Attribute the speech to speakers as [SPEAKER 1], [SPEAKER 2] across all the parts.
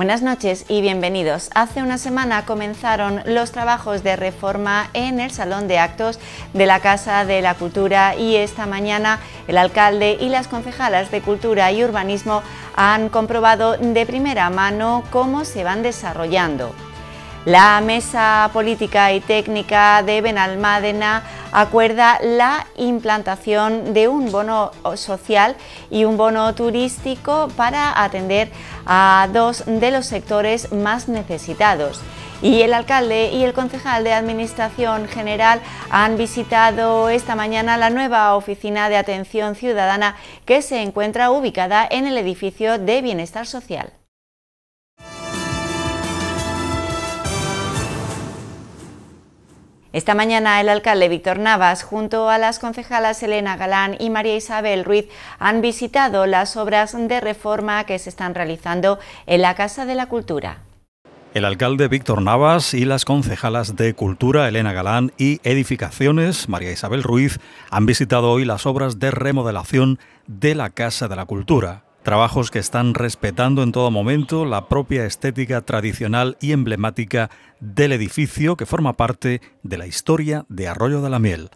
[SPEAKER 1] Buenas noches y bienvenidos. Hace una semana comenzaron los trabajos de reforma en el Salón de Actos de la Casa de la Cultura y esta mañana el alcalde y las concejalas de Cultura y Urbanismo han comprobado de primera mano cómo se van desarrollando. La Mesa Política y Técnica de Benalmádena acuerda la implantación de un bono social y un bono turístico para atender a dos de los sectores más necesitados. Y el alcalde y el concejal de Administración General han visitado esta mañana la nueva oficina de atención ciudadana que se encuentra ubicada en el edificio de Bienestar Social. Esta mañana el alcalde Víctor Navas, junto a las concejalas Elena Galán y María Isabel Ruiz, han visitado las obras de reforma que se están realizando en la Casa de la Cultura.
[SPEAKER 2] El alcalde Víctor Navas y las concejalas de Cultura Elena Galán y Edificaciones María Isabel Ruiz han visitado hoy las obras de remodelación de la Casa de la Cultura. Trabajos que están respetando en todo momento la propia estética tradicional y emblemática del edificio que forma parte de la historia de Arroyo de la Miel.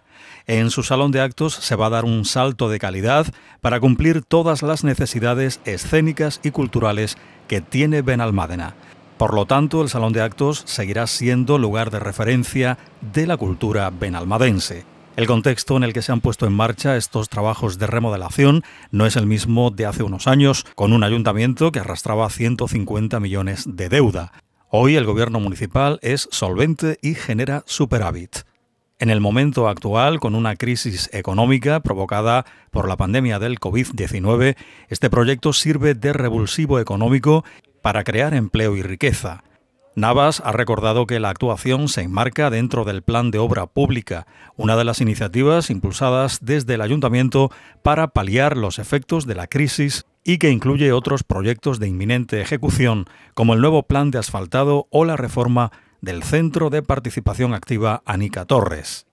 [SPEAKER 2] En su salón de actos se va a dar un salto de calidad para cumplir todas las necesidades escénicas y culturales que tiene Benalmádena. Por lo tanto, el salón de actos seguirá siendo lugar de referencia de la cultura benalmadense. El contexto en el que se han puesto en marcha estos trabajos de remodelación no es el mismo de hace unos años, con un ayuntamiento que arrastraba 150 millones de deuda. Hoy el gobierno municipal es solvente y genera superávit. En el momento actual, con una crisis económica provocada por la pandemia del COVID-19, este proyecto sirve de revulsivo económico para crear empleo y riqueza. Navas ha recordado que la actuación se enmarca dentro del Plan de Obra Pública, una de las iniciativas impulsadas desde el ayuntamiento para paliar los efectos de la crisis y que incluye otros proyectos de inminente ejecución, como el nuevo plan de asfaltado o la reforma del Centro de Participación Activa Anica Torres.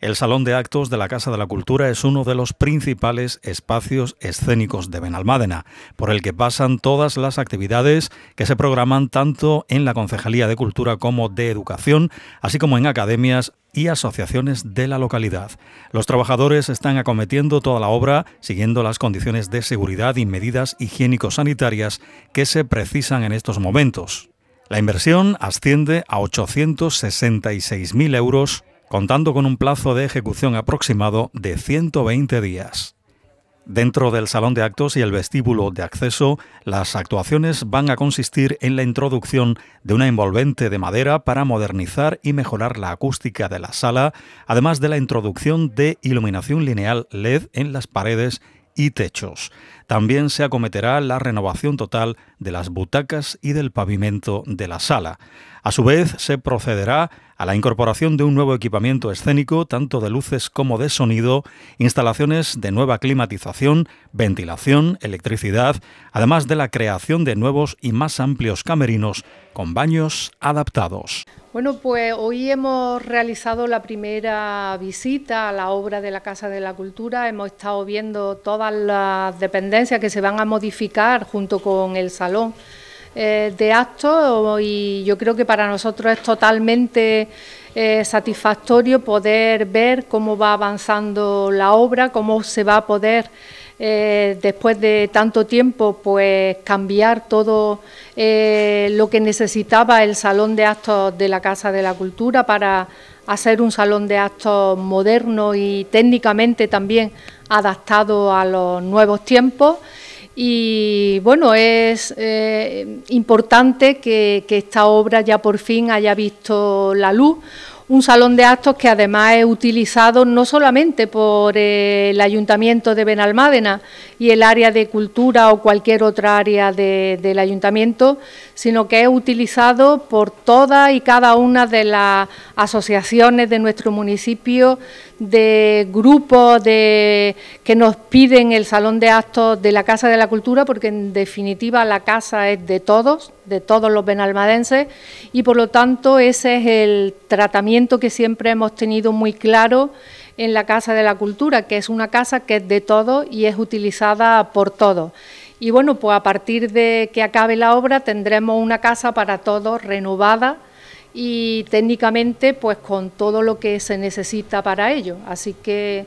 [SPEAKER 2] El Salón de Actos de la Casa de la Cultura es uno de los principales espacios escénicos de Benalmádena, por el que pasan todas las actividades que se programan tanto en la Concejalía de Cultura como de Educación, así como en academias y asociaciones de la localidad. Los trabajadores están acometiendo toda la obra siguiendo las condiciones de seguridad y medidas higiénico-sanitarias que se precisan en estos momentos. La inversión asciende a 866.000 euros contando con un plazo de ejecución aproximado de 120 días. Dentro del salón de actos y el vestíbulo de acceso, las actuaciones van a consistir en la introducción de una envolvente de madera para modernizar y mejorar la acústica de la sala, además de la introducción de iluminación lineal LED en las paredes y techos. También se acometerá la renovación total de las butacas y del pavimento de la sala. A su vez, se procederá a la incorporación de un nuevo equipamiento escénico, tanto de luces como de sonido, instalaciones de nueva climatización, ventilación, electricidad, además de la creación de nuevos y más amplios camerinos con baños adaptados.
[SPEAKER 3] Bueno, pues hoy hemos realizado la primera visita a la obra de la Casa de la Cultura. Hemos estado viendo todas las dependencias que se van a modificar junto con el salón eh, de actos y yo creo que para nosotros es totalmente eh, satisfactorio poder ver cómo va avanzando la obra, cómo se va a poder eh, después de tanto tiempo, pues cambiar todo eh, lo que necesitaba el salón de actos de la Casa de la Cultura para hacer un salón de actos moderno y técnicamente también adaptado a los nuevos tiempos. Y bueno, es eh, importante que esta obra ya por fin haya visto la luz un salón de actos que además es utilizado no solamente por eh, el Ayuntamiento de Benalmádena y el área de cultura o cualquier otra área del Ayuntamiento, sino que es utilizado por todas y cada una de las asociaciones de nuestro municipio de grupos de, que nos piden el salón de actos de la Casa de la Cultura, porque en definitiva la casa es de todos, de todos los benalmadenses, y por lo tanto ese es el tratamiento que siempre hemos tenido muy claro en la Casa de la Cultura, que es una casa que es de todos y es utilizada por todos. Y bueno, pues a partir de que acabe la obra tendremos una casa para todos renovada y técnicamente pues con todo lo que se necesita para ello. Así que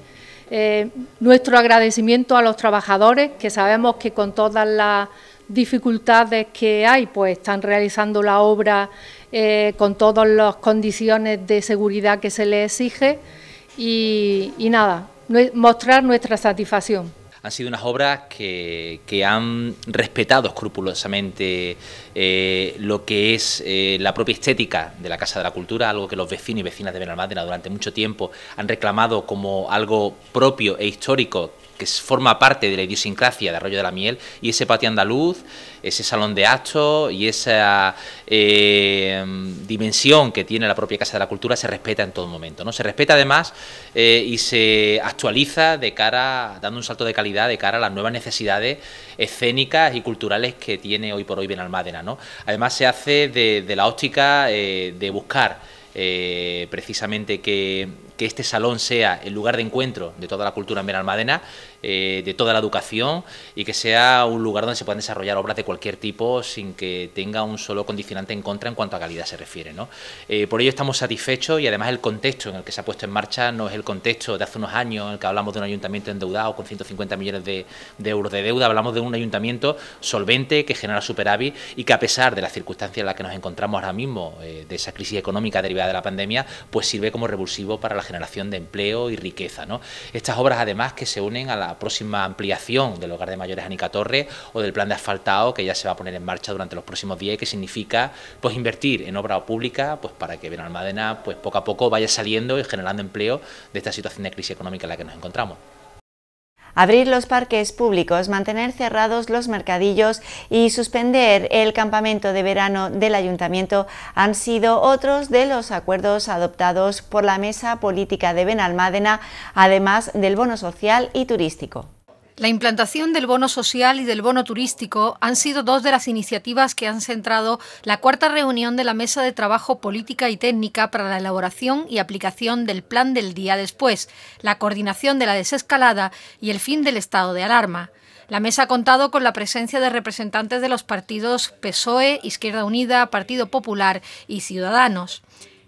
[SPEAKER 3] eh, nuestro agradecimiento a los trabajadores que sabemos que con todas las dificultades que hay pues están realizando la obra eh, con todas las condiciones de seguridad que se les exige y nada, mostrar nuestra satisfacción
[SPEAKER 4] han sido unas obras que, han respetado escrupulosamente eh, lo que es eh, la propia estética de la Casa de la Cultura, algo que los vecinos y vecinas de Benalmádena durante mucho tiempo han reclamado como algo propio e histórico que forma parte de la idiosincrasia de Arroyo de la Miel, y ese patio andaluz, ese salón de actos y esa eh, dimensión que tiene la propia Casa de la Cultura se respeta en todo momento. ¿no? Se respeta además eh, y se actualiza de cara, dando un salto de calidad de cara a las nuevas necesidades escénicas y culturales que tiene hoy por hoy Benalmádena. ¿no? Además se hace de, la óptica eh, de buscar eh, precisamente que, este salón sea el lugar de encuentro de toda la cultura almadena... Eh, de toda la educación y que sea un lugar donde se puedan desarrollar obras de cualquier tipo sin que tenga un solo condicionante en contra en cuanto a calidad se refiere. Eh, por ello estamos satisfechos y además el contexto en el que se ha puesto en marcha no es el contexto de hace unos años en el que hablamos de un ayuntamiento endeudado con 150 millones de, euros de deuda, hablamos de un ayuntamiento solvente que genera superávit y que a pesar de las circunstancias en las que nos encontramos ahora mismo, eh, de esa crisis económica derivada de la pandemia, pues sirve como revulsivo para la generación de empleo y riqueza. Estas obras además que se unen a la próxima ampliación del hogar de mayores Anica Torres o del plan de asfaltado que ya se va a poner en marcha durante los próximos días y que significa pues invertir en obra pública pues para que Benalmádena pues poco a poco vaya saliendo y generando empleo de esta situación de crisis económica en la que nos encontramos
[SPEAKER 1] abrir los parques públicos, mantener cerrados los mercadillos y suspender el campamento de verano del ayuntamiento han sido otros de los acuerdos adoptados por la Mesa Política de Benalmádena, además del bono social y turístico.
[SPEAKER 5] La implantación del bono social y del bono turístico han sido dos de las iniciativas que han centrado la cuarta reunión de la Mesa de Trabajo Política y Técnica para la elaboración y aplicación del plan del día después, la coordinación de la desescalada y el fin del estado de alarma. La mesa ha contado con la presencia de representantes de los partidos PSOE, Izquierda Unida, Partido Popular y Ciudadanos.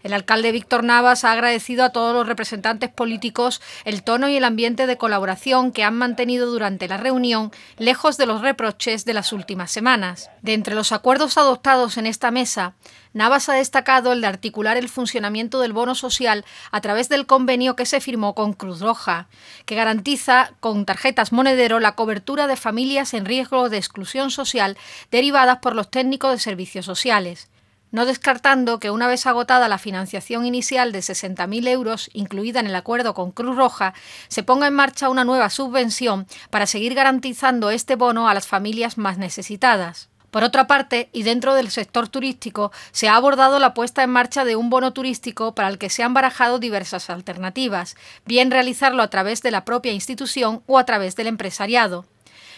[SPEAKER 5] El alcalde Víctor Navas ha agradecido a todos los representantes políticos el tono y el ambiente de colaboración que han mantenido durante la reunión, lejos de los reproches de las últimas semanas. De entre los acuerdos adoptados en esta mesa, Navas ha destacado el de articular el funcionamiento del bono social a través del convenio que se firmó con Cruz Roja, que garantiza con tarjetas monedero la cobertura de familias en riesgo de exclusión social derivadas por los técnicos de servicios sociales no descartando que una vez agotada la financiación inicial de 60.000 euros incluida en el acuerdo con Cruz Roja, se ponga en marcha una nueva subvención para seguir garantizando este bono a las familias más necesitadas. Por otra parte, y dentro del sector turístico, se ha abordado la puesta en marcha de un bono turístico para el que se han barajado diversas alternativas, bien realizarlo a través de la propia institución o a través del empresariado.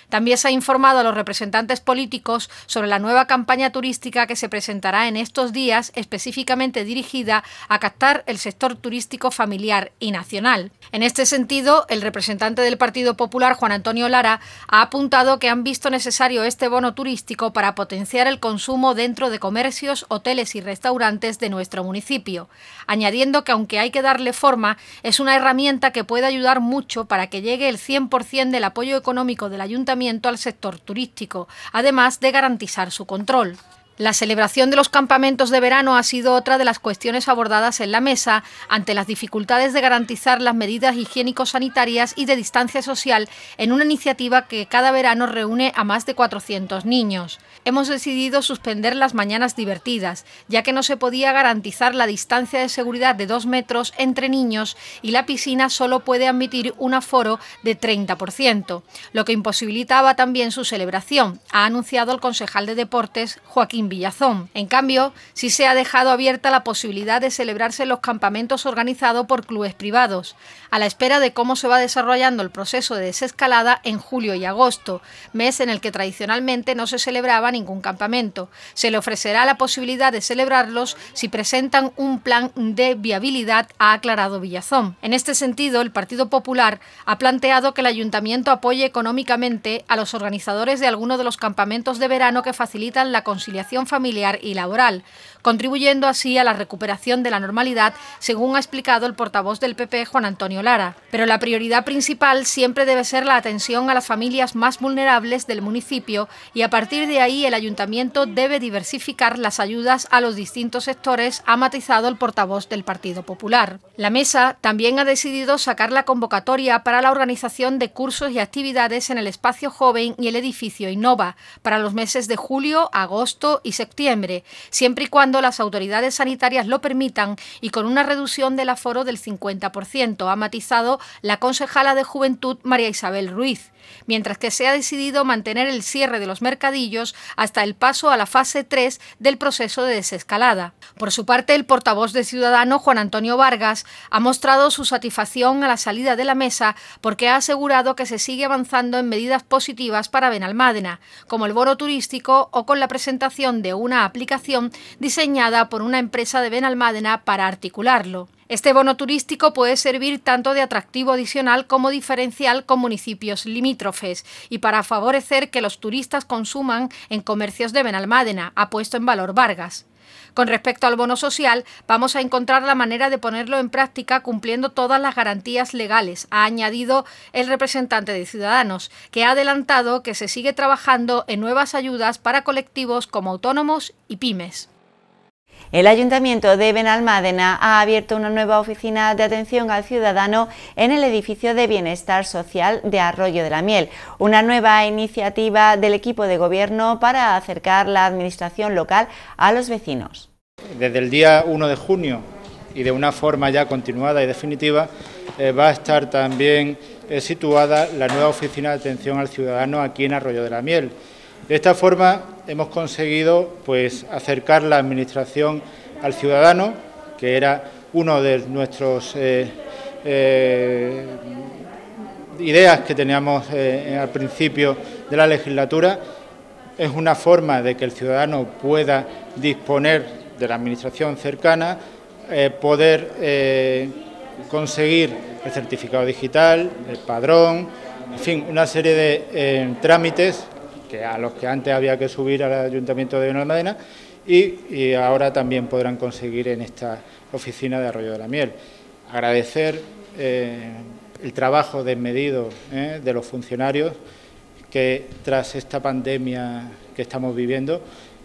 [SPEAKER 5] También se ha informado a los representantes políticos sobre la nueva campaña turística que se presentará en estos días, específicamente dirigida a captar el sector turístico familiar y nacional. En este sentido, el representante del Partido Popular, Juan Antonio Lara, ha apuntado que han visto necesario este bono turístico para potenciar el consumo dentro de comercios, hoteles y restaurantes de nuestro municipio, añadiendo que aunque hay que darle forma, es una herramienta que puede ayudar mucho para que llegue el 100% del apoyo económico del ayuntamiento al sector turístico, además de garantizar su control. La celebración de los campamentos de verano ha sido otra de las cuestiones abordadas en la mesa ante las dificultades de garantizar las medidas higiénico-sanitarias y de distancia social en una iniciativa que cada verano reúne a más de 400 niños hemos decidido suspender las mañanas divertidas, ya que no se podía garantizar la distancia de seguridad de dos metros entre niños y la piscina solo puede admitir un aforo de 30%, lo que imposibilitaba también su celebración, ha anunciado el concejal de Deportes, Joaquín Villazón. En cambio, sí se ha dejado abierta la posibilidad de celebrarse los campamentos organizados por clubes privados, a la espera de cómo se va desarrollando el proceso de desescalada en julio y agosto, mes en el que tradicionalmente no se celebraban ningún campamento. Se le ofrecerá la posibilidad de celebrarlos si presentan un plan de viabilidad, ha aclarado Villazón. En este sentido, el Partido Popular ha planteado que el ayuntamiento apoye económicamente a los organizadores de algunos de los campamentos de verano que facilitan la conciliación familiar y laboral, contribuyendo así a la recuperación de la normalidad, según ha explicado el portavoz del PP, Juan Antonio Lara. Pero la prioridad principal siempre debe ser la atención a las familias más vulnerables del municipio y a partir de ahí el ayuntamiento debe diversificar las ayudas a los distintos sectores, ha matizado el portavoz del Partido Popular. La mesa también ha decidido sacar la convocatoria para la organización de cursos y actividades en el espacio joven y el edificio Innova para los meses de julio, agosto y septiembre, siempre y cuando las autoridades sanitarias lo permitan y con una reducción del aforo del 50%, ha matizado la concejala de Juventud María Isabel Ruiz, mientras que se ha decidido mantener el cierre de los mercadillos hasta el paso a la fase 3 del proceso de desescalada. Por su parte, el portavoz de Ciudadano, Juan Antonio Vargas, ha mostrado su satisfacción a la salida de la mesa porque ha asegurado que se sigue avanzando en medidas positivas para Benalmádena, como el bono turístico o con la presentación de una aplicación diseñada diseñada por una empresa de Benalmádena para articularlo. Este bono turístico puede servir tanto de atractivo adicional como diferencial con municipios limítrofes y para favorecer que los turistas consuman en comercios de Benalmádena, ha puesto en valor Vargas. Con respecto al bono social, vamos a encontrar la manera de ponerlo en práctica cumpliendo todas las garantías legales, ha añadido el representante de Ciudadanos, que ha adelantado que se sigue trabajando en nuevas ayudas para colectivos como autónomos y pymes.
[SPEAKER 1] El Ayuntamiento de Benalmádena ha abierto una nueva oficina de atención al ciudadano en el edificio de Bienestar Social de Arroyo de la Miel, una nueva iniciativa del equipo de gobierno para acercar la administración local a los vecinos.
[SPEAKER 6] Desde el día 1 de junio y de una forma ya continuada y definitiva, eh, va a estar también eh, situada la nueva oficina de atención al ciudadano aquí en Arroyo de la Miel de esta forma hemos conseguido pues, acercar la Administración al ciudadano, que era uno de nuestros eh, eh, ideas que teníamos eh, al principio de la legislatura. Es una forma de que el ciudadano pueda disponer de la Administración cercana, poder conseguir el certificado digital, el padrón, en fin, una serie de trámites que a los que antes había que subir al Ayuntamiento de Benalmádena y, y ahora también podrán conseguir en esta oficina de Arroyo de la Miel. Agradecer eh, el trabajo desmedido eh, de los funcionarios que tras esta pandemia que estamos viviendo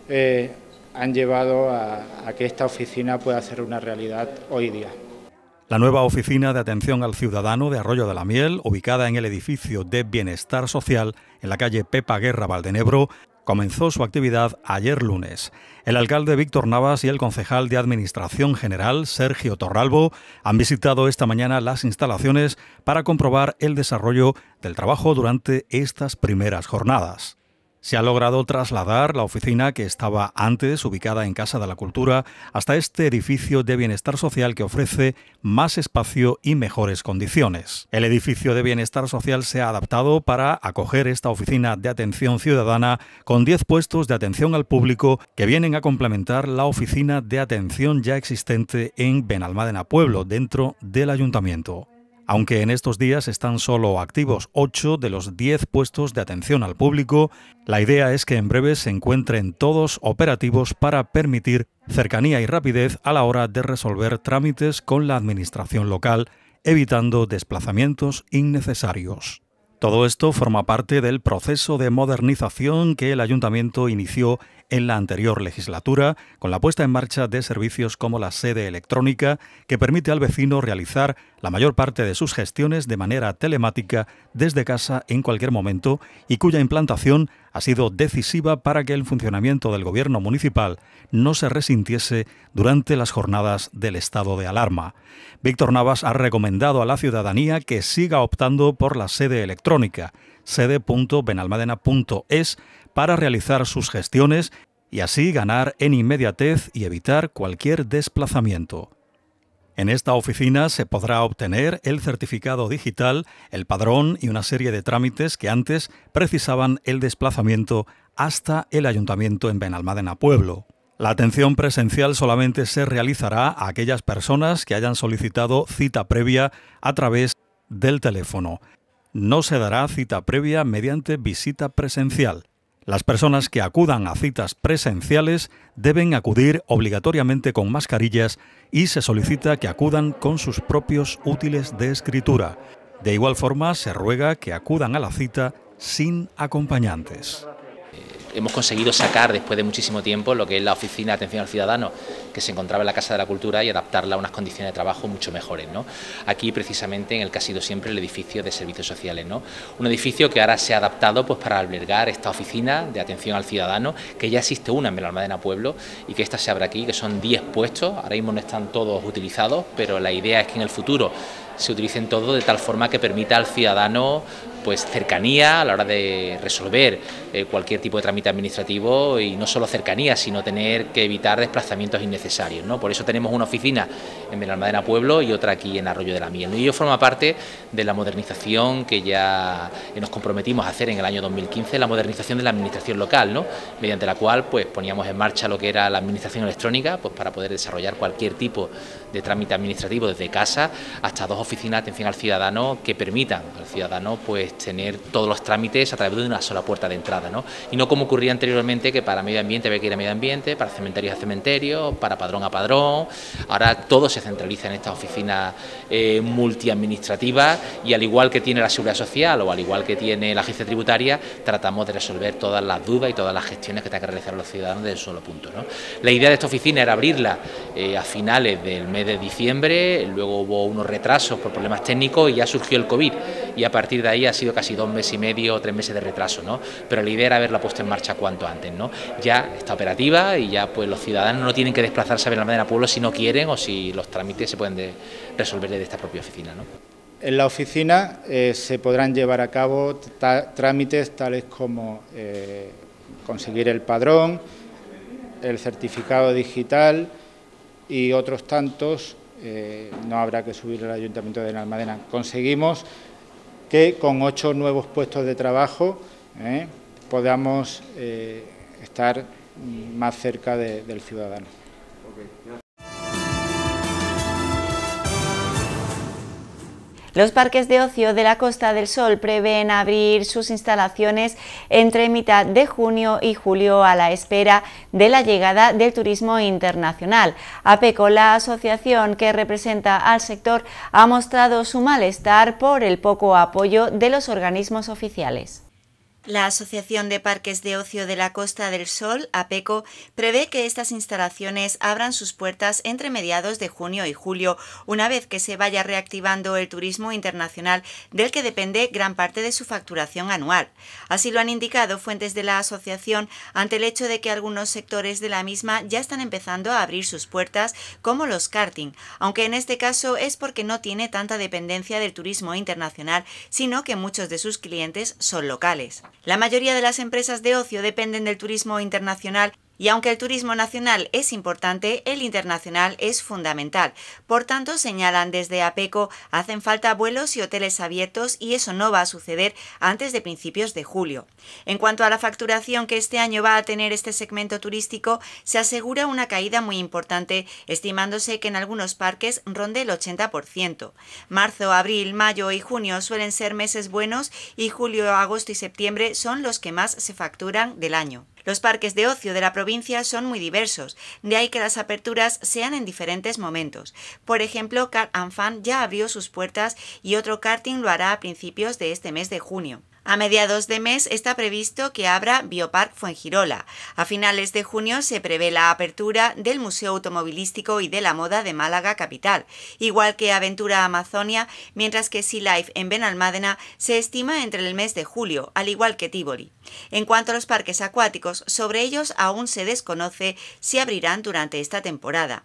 [SPEAKER 6] eh, han llevado a que esta oficina pueda ser una realidad hoy día.
[SPEAKER 2] La nueva oficina de atención al ciudadano de Arroyo de la Miel, ubicada en el edificio de Bienestar Social en la calle Pepa Guerra Valdenebro, comenzó su actividad ayer lunes. El alcalde Víctor Navas y el concejal de Administración General Sergio Torralbo han visitado esta mañana las instalaciones para comprobar el desarrollo del trabajo durante estas primeras jornadas. Se ha logrado trasladar la oficina que estaba antes ubicada en Casa de la Cultura hasta este edificio de bienestar social que ofrece más espacio y mejores condiciones. El edificio de bienestar social se ha adaptado para acoger esta oficina de atención ciudadana con 10 puestos de atención al público que vienen a complementar la oficina de atención ya existente en Benalmádena Pueblo dentro del ayuntamiento aunque en estos días están solo activos 8 de los 10 puestos de atención al público, la idea es que en breve se encuentren todos operativos para permitir cercanía y rapidez a la hora de resolver trámites con la administración local, evitando desplazamientos innecesarios. Todo esto forma parte del proceso de modernización que el ayuntamiento inició en la anterior legislatura con la puesta en marcha de servicios como la sede electrónica que permite al vecino realizar la mayor parte de sus gestiones de manera telemática desde casa en cualquier momento y cuya implantación ha sido decisiva para que el funcionamiento del gobierno municipal no se resintiese durante las jornadas del estado de alarma. Víctor Navas ha recomendado a la ciudadanía que siga optando por la sede electrónica, sede.benalmadena.es, para realizar sus gestiones y así ganar en inmediatez y evitar cualquier desplazamiento. En esta oficina se podrá obtener el certificado digital, el padrón y una serie de trámites que antes precisaban el desplazamiento hasta el ayuntamiento en Benalmádena Pueblo. La atención presencial solamente se realizará a aquellas personas que hayan solicitado cita previa a través del teléfono. No se dará cita previa mediante visita presencial. Las personas que acudan a citas presenciales deben acudir obligatoriamente con mascarillas y se solicita que acudan con sus propios útiles de escritura. De igual forma, se ruega que acudan a la cita sin acompañantes
[SPEAKER 4] hemos conseguido sacar después de muchísimo tiempo lo que es la oficina de atención al ciudadano que se encontraba en la Casa de la Cultura y adaptarla a unas condiciones de trabajo mucho mejores. ¿no? Aquí precisamente en el que ha sido siempre el edificio de servicios sociales. ¿no? Un edificio que ahora se ha adaptado pues, para albergar esta oficina de atención al ciudadano, que ya existe una en Melalmadena Pueblo y que esta se abre aquí, que son 10 puestos, ahora mismo no están todos utilizados, pero la idea es que en el futuro se utilicen todos de tal forma que permita al ciudadano pues cercanía a la hora de resolver eh, cualquier tipo de trámite administrativo y no solo cercanía, sino tener que evitar desplazamientos innecesarios. ¿no? Por eso tenemos una oficina en Benalmadena Pueblo y otra aquí en Arroyo de la Miel. Y ello forma parte de la modernización que ya nos comprometimos a hacer en el año 2015, la modernización de la administración local, ¿no? mediante la cual pues, poníamos en marcha lo que era la administración electrónica pues, para poder desarrollar cualquier tipo de trámite administrativo desde casa hasta dos oficinas de atención al ciudadano que permitan al ciudadano pues tener todos los trámites a través de una sola puerta de entrada, Y no como ocurría anteriormente, que para medio ambiente había que ir a medio ambiente, para cementerios a cementerio, para padrón a padrón. Ahora todo se centraliza en estas oficinas eh, multiadministrativas y al igual que tiene la Seguridad Social o al igual que tiene la Agencia Tributaria, tratamos de resolver todas las dudas y todas las gestiones que tengan que realizar los ciudadanos desde un solo punto, La idea de esta oficina era abrirla eh, a finales del mes de diciembre, luego hubo unos retrasos por problemas técnicos y ya surgió el COVID y a partir de ahí ha sido sido casi dos meses y medio o tres meses de retraso, Pero la idea era haberla puesto en marcha cuanto antes, ¿no? Ya está operativa y ya pues los ciudadanos no tienen que desplazarse a a Pueblo si no quieren o si los trámites se pueden resolver desde esta propia oficina,
[SPEAKER 6] En la oficina eh, se podrán llevar a cabo trámites tales como eh, conseguir el padrón, el certificado digital y otros tantos, eh, no habrá que subir al Ayuntamiento de almadena Conseguimos que con ocho nuevos puestos de trabajo ¿eh? podamos eh, estar más cerca del ciudadano. Los parques de
[SPEAKER 1] ocio de la Costa del Sol prevén abrir sus instalaciones entre mitad de junio y julio a la espera de la llegada del turismo internacional. APECO, la asociación que representa al sector, ha mostrado su malestar por el poco apoyo de los organismos oficiales. La Asociación de Parques de Ocio de la Costa del Sol, APECO, prevé que estas instalaciones abran sus puertas entre mediados de junio y julio, una vez que se vaya reactivando el turismo internacional, del que depende gran parte de su facturación anual. Así lo han indicado fuentes de la asociación ante el hecho de que algunos sectores de la misma ya están empezando a abrir sus puertas, como los karting, aunque en este caso es porque no tiene tanta dependencia del turismo internacional, sino que muchos de sus clientes son locales. La mayoría de las empresas de ocio dependen del turismo internacional y aunque el turismo nacional es importante, el internacional es fundamental. Por tanto, señalan desde APECO, hacen falta vuelos y hoteles abiertos y eso no va a suceder antes de principios de julio. En cuanto a la facturación que este año va a tener este segmento turístico, se asegura una caída muy importante, estimándose que en algunos parques ronde el 80%. Marzo, abril, mayo y junio suelen ser meses buenos y julio, agosto y septiembre son los que más se facturan del año. Los parques de ocio de la provincia son muy diversos, de ahí que las aperturas sean en diferentes momentos. Por ejemplo, Car Anfan ya abrió sus puertas y otro karting lo hará a principios de este mes de junio. A mediados de mes está previsto que abra Biopark Fuengirola. A finales de junio se prevé la apertura del Museo Automovilístico y de la Moda de Málaga Capital, igual que Aventura Amazonia, mientras que Sea Life en Benalmádena se estima entre el mes de julio, al igual que Tivoli. En cuanto a los parques acuáticos, sobre ellos aún se desconoce si abrirán durante esta temporada.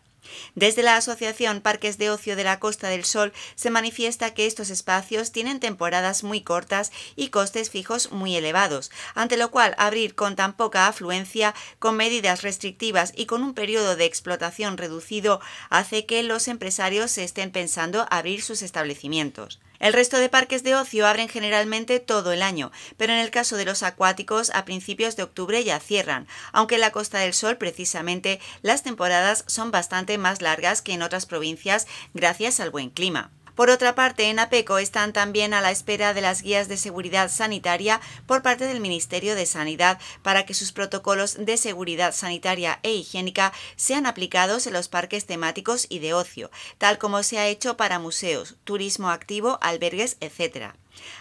[SPEAKER 1] Desde la Asociación Parques de Ocio de la Costa del Sol se manifiesta que estos espacios tienen temporadas muy cortas y costes fijos muy elevados, ante lo cual abrir con tan poca afluencia, con medidas restrictivas y con un periodo de explotación reducido hace que los empresarios se estén pensando abrir sus establecimientos. El resto de parques de ocio abren generalmente todo el año, pero en el caso de los acuáticos a principios de octubre ya cierran, aunque en la Costa del Sol precisamente las temporadas son bastante más largas que en otras provincias gracias al buen clima. Por otra parte, en APECO están también a la espera de las guías de seguridad sanitaria por parte del Ministerio de Sanidad para que sus protocolos de seguridad sanitaria e higiénica sean aplicados en los parques temáticos y de ocio, tal como se ha hecho para museos, turismo activo, albergues, etc.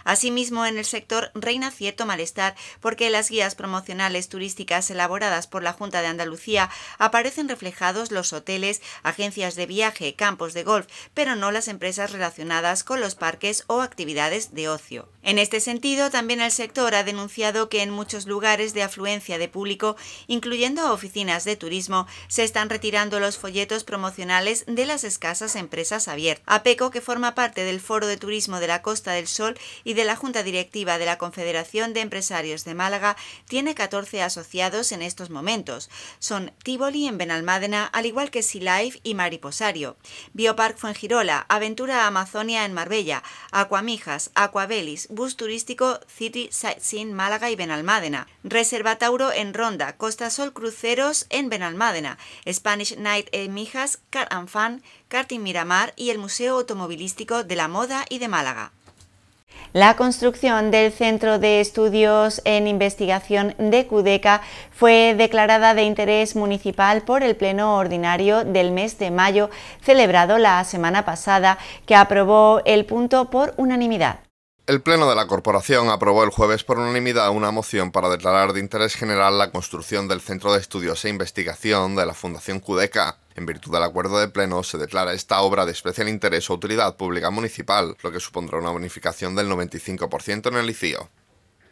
[SPEAKER 1] Asimismo, en el sector reina cierto malestar porque las guías promocionales turísticas elaboradas por la Junta de Andalucía aparecen reflejados los hoteles, agencias de viaje, campos de golf, pero no las empresas relacionadas con los parques o actividades de ocio. En este sentido, también el sector ha denunciado que en muchos lugares de afluencia de público, incluyendo oficinas de turismo, se están retirando los folletos promocionales de las escasas empresas abiertas. APECO, que forma parte del Foro de Turismo de la Costa del Sol, y de la Junta Directiva de la Confederación de Empresarios de Málaga, tiene 14 asociados en estos momentos. Son Tivoli en Benalmádena, al igual que Sea Life y Mariposario, Biopark Fuengirola, Aventura Amazonia en Marbella, Aquamijas, Aquabelis, Bus Turístico City Sightseeing Málaga y Benalmádena, Reserva Tauro en Ronda, Costa Sol Cruceros en Benalmádena, Spanish Night en Mijas, Cart and Fun, Miramar y el Museo Automovilístico de la Moda y de Málaga. La construcción del Centro de Estudios en Investigación de Cudeca fue declarada de interés municipal por el Pleno Ordinario del mes de mayo, celebrado la semana pasada, que aprobó el punto por unanimidad.
[SPEAKER 7] El Pleno de la Corporación aprobó el jueves por unanimidad una moción para declarar de interés general la construcción del Centro de Estudios e Investigación de la Fundación Cudeca. En virtud del acuerdo de pleno, se declara esta obra de especial interés o utilidad pública municipal, lo que supondrá una bonificación del 95% en el ICIO.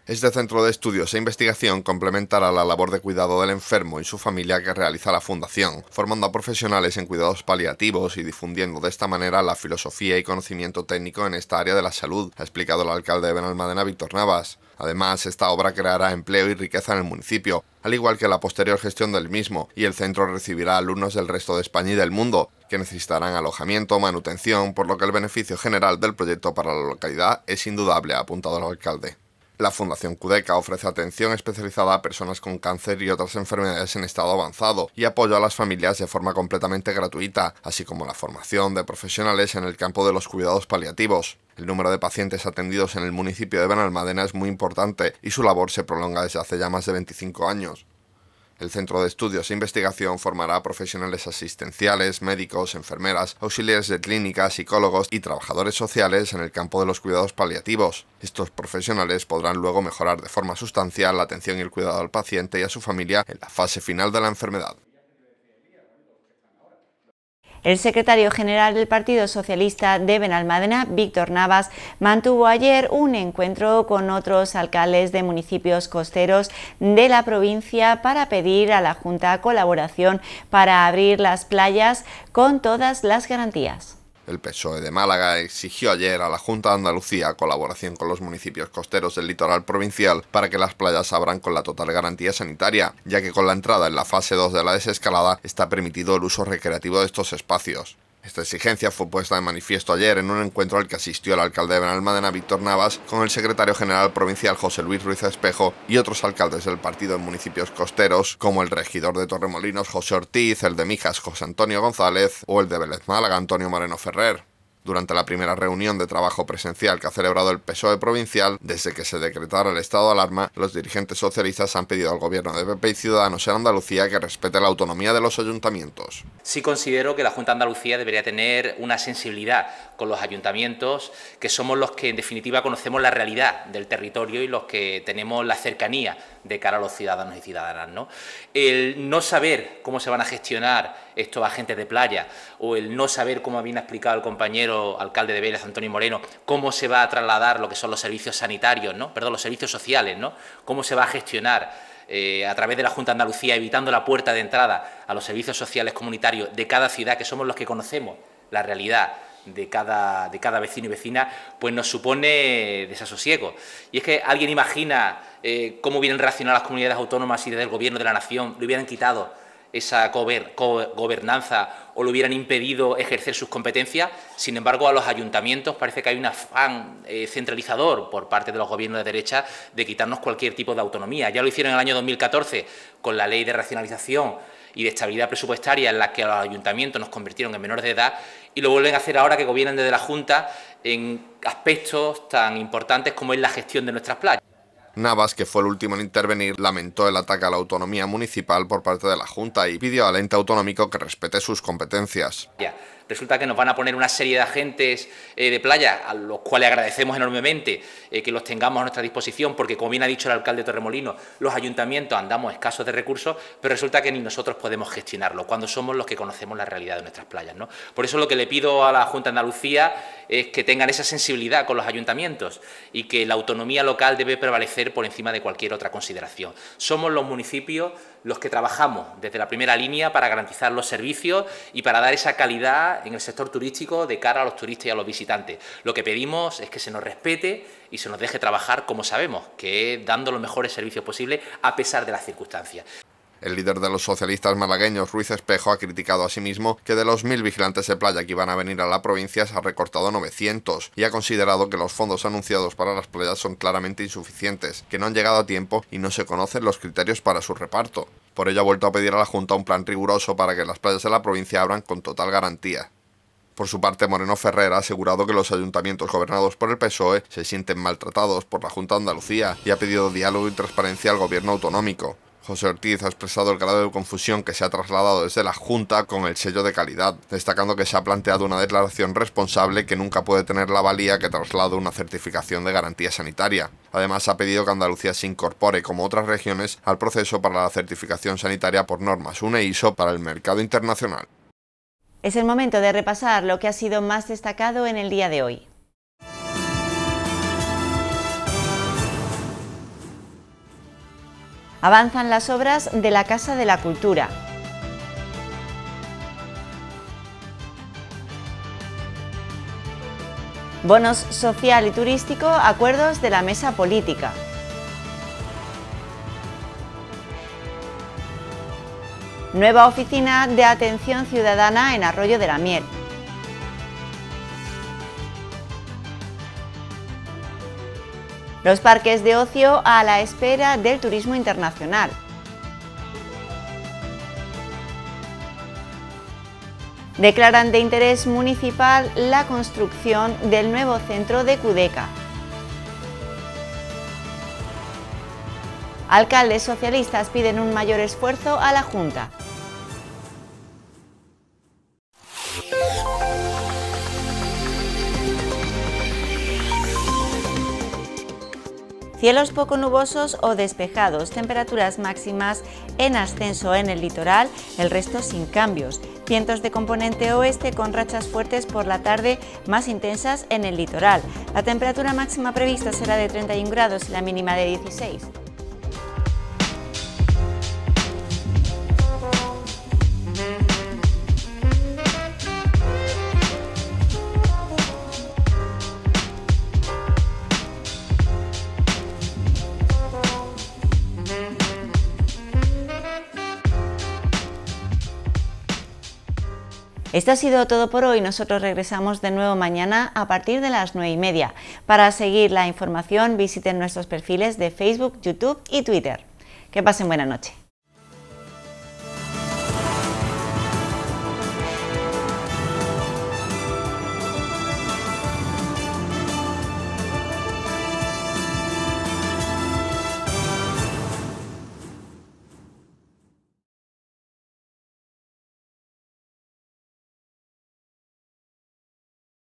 [SPEAKER 7] Este centro de estudios e investigación complementará la labor de cuidado del enfermo y su familia que realiza la Fundación, formando a profesionales en cuidados paliativos y difundiendo de esta manera la filosofía y conocimiento técnico en esta área de la salud, ha explicado el alcalde de Benalmádena, Víctor Navas. Además, esta obra creará empleo y riqueza en el municipio, al igual que la posterior gestión del mismo, y el centro recibirá alumnos del resto de España y del mundo, que necesitarán alojamiento, manutención, por lo que el beneficio general del proyecto para la localidad es indudable, ha apuntado el alcalde. La Fundación Cudeca ofrece atención especializada a personas con cáncer y otras enfermedades en estado avanzado y apoyo a las familias de forma completamente gratuita, así como la formación de profesionales en el campo de los cuidados paliativos. El número de pacientes atendidos en el municipio de Benalmádena es muy importante y su labor se prolonga desde hace ya más de 25 años. El Centro de Estudios e Investigación formará profesionales asistenciales, médicos, enfermeras, auxiliares de clínicas, psicólogos y trabajadores sociales en el campo de los cuidados paliativos. Estos profesionales podrán luego mejorar de forma sustancial la atención y el cuidado al paciente y a su familia en la fase final de la enfermedad.
[SPEAKER 1] El secretario general del Partido Socialista de Benalmádena, Víctor Navas, mantuvo ayer un encuentro con otros alcaldes de municipios costeros de la provincia para pedir a la Junta colaboración para abrir las playas con todas las garantías.
[SPEAKER 7] El PSOE de Málaga exigió ayer a la Junta de Andalucía colaboración con los municipios costeros del litoral provincial para que las playas abran con la total garantía sanitaria, ya que con la entrada en la fase 2 de la desescalada está permitido el uso recreativo de estos espacios. Esta exigencia fue puesta de manifiesto ayer en un encuentro al que asistió el alcalde de Benalmádena, Víctor Navas, con el secretario general provincial José Luis Ruiz Espejo y otros alcaldes del partido en municipios costeros, como el regidor de Torremolinos José Ortiz, el de Mijas José Antonio González o el de Vélez Málaga Antonio Moreno Ferrer durante la primera reunión de trabajo presencial que ha celebrado el PSOE provincial, desde que se decretara el estado de alarma, los dirigentes socialistas han pedido al gobierno de PP y Ciudadanos en Andalucía que respete la autonomía de los ayuntamientos.
[SPEAKER 4] Sí considero que la Junta de Andalucía debería tener una sensibilidad con los ayuntamientos, que somos los que en definitiva conocemos la realidad del territorio y los que tenemos la cercanía de cara a los ciudadanos y ciudadanas. ¿no? El no saber cómo se van a gestionar estos agentes de playa o el no saber, como bien ha explicado el compañero alcalde de Vélez, Antonio Moreno, cómo se va a trasladar lo que son los servicios sanitarios, ¿no? perdón, los servicios sociales, ¿no? cómo se va a gestionar. Eh, a través de la Junta de Andalucía, evitando la puerta de entrada a los servicios sociales comunitarios de cada ciudad, que somos los que conocemos la realidad de cada, de cada vecino y vecina, pues nos supone desasosiego. Y es que alguien imagina eh, cómo hubieran reaccionado las comunidades autónomas y desde el Gobierno de la Nación lo hubieran quitado esa gobernanza o le hubieran impedido ejercer sus competencias. Sin embargo, a los ayuntamientos parece que hay un afán eh, centralizador por parte de los gobiernos de derecha de quitarnos cualquier tipo de autonomía. Ya lo hicieron en el año 2014 con la ley de racionalización y de estabilidad presupuestaria en la que a los ayuntamientos nos convirtieron en menores de edad y lo vuelven a hacer ahora que gobiernan desde la Junta en aspectos tan importantes como es la gestión de nuestras playas.
[SPEAKER 7] Navas, que fue el último en intervenir, lamentó el ataque a la autonomía municipal por parte de la Junta y pidió al ente autonómico que respete sus competencias.
[SPEAKER 4] Resulta que nos van a poner una serie de agentes eh, de playa, a los cuales agradecemos enormemente eh, que los tengamos a nuestra disposición, porque como bien ha dicho el alcalde de los ayuntamientos andamos escasos de recursos, pero resulta que ni nosotros podemos gestionarlo, cuando somos los que conocemos la realidad de nuestras playas. Por eso lo que le pido a la Junta de Andalucía es que tengan esa sensibilidad con los ayuntamientos y que la autonomía local debe prevalecer por encima de cualquier otra consideración. Somos los municipios los que trabajamos desde la primera línea para garantizar los servicios y para dar esa calidad en el sector turístico de cara a los turistas y a los visitantes. Lo que pedimos es que se nos respete y se nos deje trabajar como sabemos, que es dando los mejores servicios posibles a pesar de las circunstancias.
[SPEAKER 7] El líder de los socialistas malagueños, Ruiz Espejo, ha criticado asimismo que de los mil vigilantes de playa que iban a venir a la provincia se ha recortado 900 y ha considerado que los fondos anunciados para las playas son claramente insuficientes, que no han llegado a tiempo y no se conocen los criterios para su reparto. Por ello ha vuelto a pedir a la Junta un plan riguroso para que las playas de la provincia abran con total garantía. Por su parte, Moreno Ferrer ha asegurado que los ayuntamientos gobernados por el PSOE se sienten maltratados por la Junta de Andalucía y ha pedido diálogo y transparencia al gobierno autonómico. José Ortiz ha expresado el grado de confusión que se ha trasladado desde la Junta con el sello de calidad, destacando que se ha planteado una declaración responsable que nunca puede tener la valía que traslada una certificación de garantía sanitaria. Además, ha pedido que Andalucía se incorpore, como otras regiones, al proceso para la certificación sanitaria por normas UNE ISO para el mercado internacional.
[SPEAKER 1] Es el momento de repasar lo que ha sido más destacado en el día de hoy. avanzan las obras de la Casa de la Cultura. Bonos social y turístico, acuerdos de la mesa política. Nueva oficina de atención ciudadana en Arroyo de la Miel. los parques de ocio a la espera del turismo internacional. Declaran de interés municipal la construcción del nuevo centro de Cudeca. Alcaldes socialistas piden un mayor esfuerzo a la Junta. Cielos poco nubosos o despejados, temperaturas máximas en ascenso en el litoral, el resto sin cambios. Vientos de componente oeste con rachas fuertes por la tarde más intensas en el litoral. La temperatura máxima prevista será de 31 grados y la mínima de 16. Esto ha sido todo por hoy. Nosotros regresamos de nuevo mañana a partir de las 9 y media. Para seguir la información visiten nuestros perfiles de Facebook, YouTube y Twitter. Que pasen buena noche.